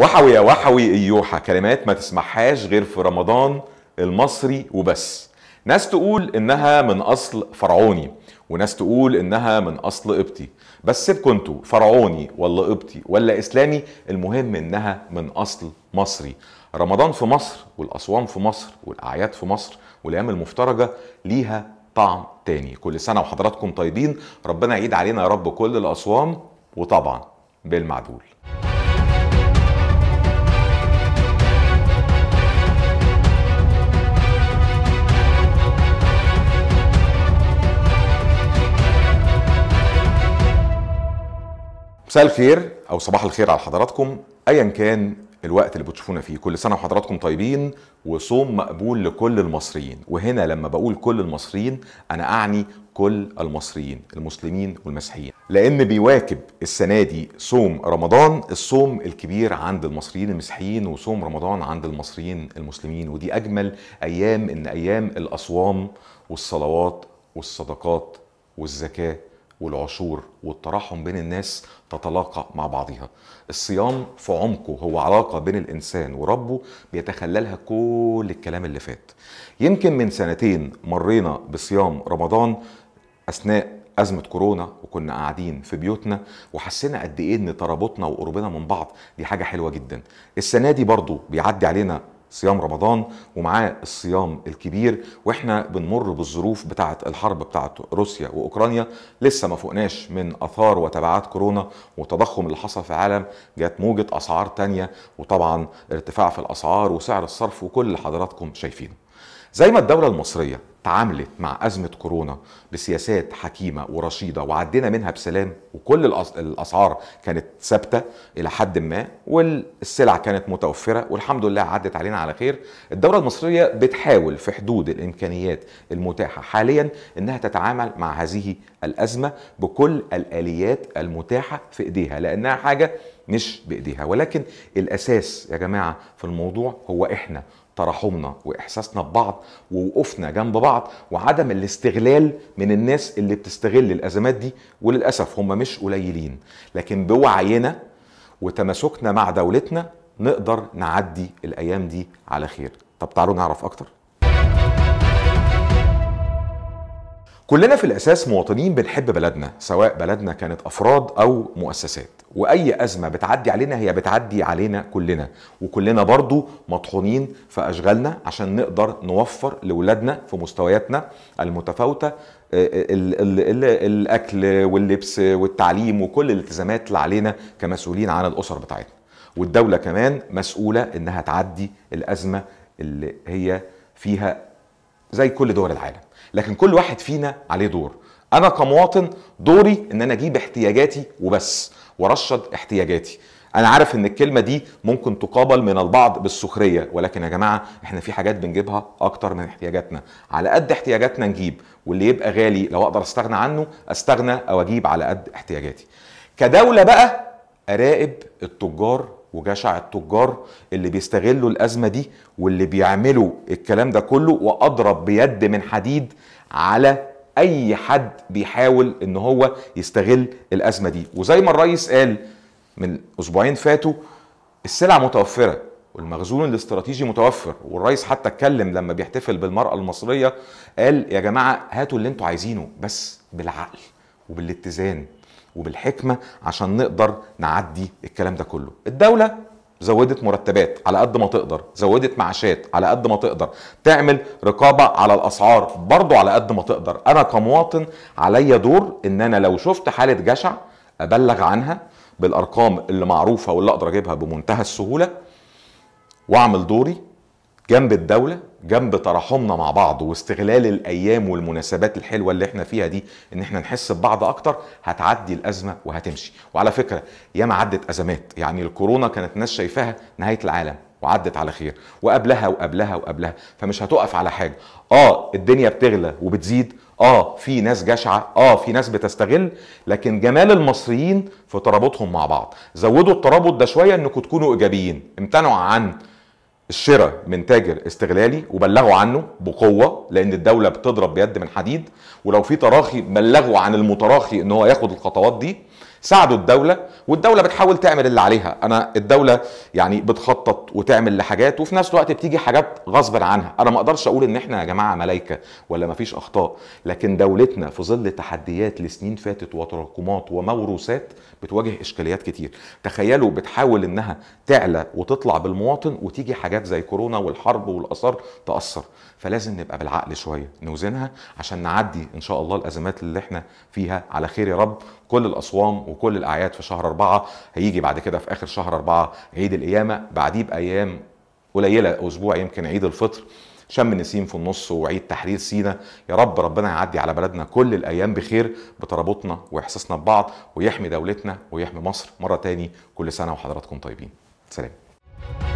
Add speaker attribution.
Speaker 1: وحوي يا وحوي ايوحى كلمات ما تسمعهاش غير في رمضان المصري وبس ناس تقول انها من اصل فرعوني وناس تقول انها من اصل قبطي بس سيبكم انتوا فرعوني ولا قبطي ولا اسلامي المهم انها من اصل مصري رمضان في مصر والاصوام في مصر والاعياد في مصر والايام المفترجه ليها طعم تاني كل سنه وحضراتكم طيبين ربنا يعيد علينا يا رب كل الاصوام وطبعا بالمعدول مساء الخير او صباح الخير على حضراتكم ايا كان الوقت اللي بتشوفونا فيه كل سنه وحضراتكم طيبين وصوم مقبول لكل المصريين وهنا لما بقول كل المصريين انا اعني كل المصريين المسلمين والمسيحيين لان بيواكب السنه دي صوم رمضان الصوم الكبير عند المصريين المسيحيين وصوم رمضان عند المصريين المسلمين ودي اجمل ايام ان ايام الاصوام والصلوات والصدقات والزكاه والعشور والتراحم بين الناس تتلاقى مع بعضها الصيام في عمقه هو علاقة بين الإنسان وربه بيتخللها كل الكلام اللي فات يمكن من سنتين مرينا بصيام رمضان أثناء أزمة كورونا وكنا قاعدين في بيوتنا وحسينا قد إيه إن ترابطنا وقربنا من بعض دي حاجة حلوة جدا. السنة دي برضو بيعدي علينا صيام رمضان ومعاه الصيام الكبير واحنا بنمر بالظروف بتاعه الحرب بتاعه روسيا واوكرانيا لسه ما فوقناش من اثار وتبعات كورونا والتضخم اللي حصل في العالم جت موجه اسعار تانية وطبعا ارتفاع في الاسعار وسعر الصرف وكل اللي حضراتكم شايفينه زي ما الدوله المصريه تعاملت مع أزمة كورونا بسياسات حكيمة ورشيدة وعدينا منها بسلام وكل الأسعار كانت ثابتة إلى حد ما والسلع كانت متوفرة والحمد لله عدت علينا على خير الدولة المصرية بتحاول في حدود الإمكانيات المتاحة حاليا إنها تتعامل مع هذه الأزمة بكل الآليات المتاحة في إيديها لأنها حاجة مش بإيديها ولكن الأساس يا جماعة في الموضوع هو إحنا تراحمنا واحساسنا ببعض ووقوفنا جنب بعض وعدم الاستغلال من الناس اللي بتستغل الازمات دي وللاسف هم مش قليلين لكن بوعينا وتماسكنا مع دولتنا نقدر نعدي الايام دي على خير طب تعالوا نعرف اكتر كلنا في الاساس مواطنين بنحب بلدنا سواء بلدنا كانت افراد او مؤسسات واي ازمه بتعدي علينا هي بتعدي علينا كلنا وكلنا برضو مطحونين في اشغالنا عشان نقدر نوفر لاولادنا في مستوياتنا المتفاوته آه، آه، الاكل واللبس والتعليم وكل الالتزامات اللي علينا كمسؤولين عن الاسر بتاعتنا والدوله كمان مسؤوله انها تعدي الازمه اللي هي فيها زي كل دول العالم لكن كل واحد فينا عليه دور انا كمواطن دوري ان انا اجيب احتياجاتي وبس وارشد احتياجاتي انا عارف ان الكلمه دي ممكن تقابل من البعض بالسخريه ولكن يا جماعه احنا في حاجات بنجيبها اكتر من احتياجاتنا على قد احتياجاتنا نجيب واللي يبقى غالي لو اقدر استغنى عنه استغنى او اجيب على قد احتياجاتي كدوله بقى اراقب التجار وجشع التجار اللي بيستغلوا الازمه دي واللي بيعملوا الكلام ده كله واضرب بيد من حديد على اي حد بيحاول ان هو يستغل الازمه دي وزي ما الرئيس قال من اسبوعين فاتوا السلع متوفره والمخزون الاستراتيجي متوفر والرئيس حتى اتكلم لما بيحتفل بالمراه المصريه قال يا جماعه هاتوا اللي انتوا عايزينه بس بالعقل وبالاتزان وبالحكمه عشان نقدر نعدي الكلام ده كله الدوله زودت مرتبات على قد ما تقدر زودت معاشات على قد ما تقدر تعمل رقابة على الأسعار برضو على قد ما تقدر أنا كمواطن عليا دور إن أنا لو شفت حالة جشع أبلغ عنها بالأرقام اللي معروفة واللي أقدر أجيبها بمنتهى السهولة وأعمل دوري جنب الدولة جنب تراحمنا مع بعض واستغلال الأيام والمناسبات الحلوة اللي احنا فيها دي ان احنا نحس ببعض أكتر هتعدي الأزمة وهتمشي وعلى فكرة ياما عدت أزمات يعني الكورونا كانت ناس شايفاها نهاية العالم وعدت على خير وقبلها وقبلها وقبلها فمش هتقف على حاجه اه الدنيا بتغلى وبتزيد اه في ناس جشعه اه في ناس بتستغل لكن جمال المصريين في ترابطهم مع بعض زودوا الترابط ده شويه انكم تكونوا ايجابيين امتنعوا عن الشراء من تاجر استغلالي وبلغوا عنه بقوه لان الدوله بتضرب بيد من حديد ولو في تراخي بلغوا عن المتراخي ان هو ياخد الخطوات دي ساعدوا الدوله والدوله بتحاول تعمل اللي عليها انا الدوله يعني بتخطط وتعمل لحاجات وفي نفس الوقت بتيجي حاجات غصب عنها انا ما اقدرش اقول ان احنا يا جماعه ملايكه ولا ما فيش اخطاء لكن دولتنا في ظل تحديات لسنين فاتت وتراكمات وموروثات بتواجه اشكاليات كتير تخيلوا بتحاول انها تعلى وتطلع بالمواطن وتيجي حاجات زي كورونا والحرب والاثار تاثر فلازم نبقى بالعقل شويه نوزنها عشان نعدي ان شاء الله الازمات اللي احنا فيها على خير يا رب كل الاصوام وكل الاعياد في شهر أربعة هيجي بعد كده في اخر شهر أربعة عيد القيامه بعديه بايام قليله اسبوع يمكن عيد الفطر شم النسيم في النص وعيد تحرير سينا يا رب ربنا يعدي على بلدنا كل الايام بخير بترابطنا واحساسنا ببعض ويحمي دولتنا ويحمي مصر مره تاني كل سنه وحضراتكم طيبين سلام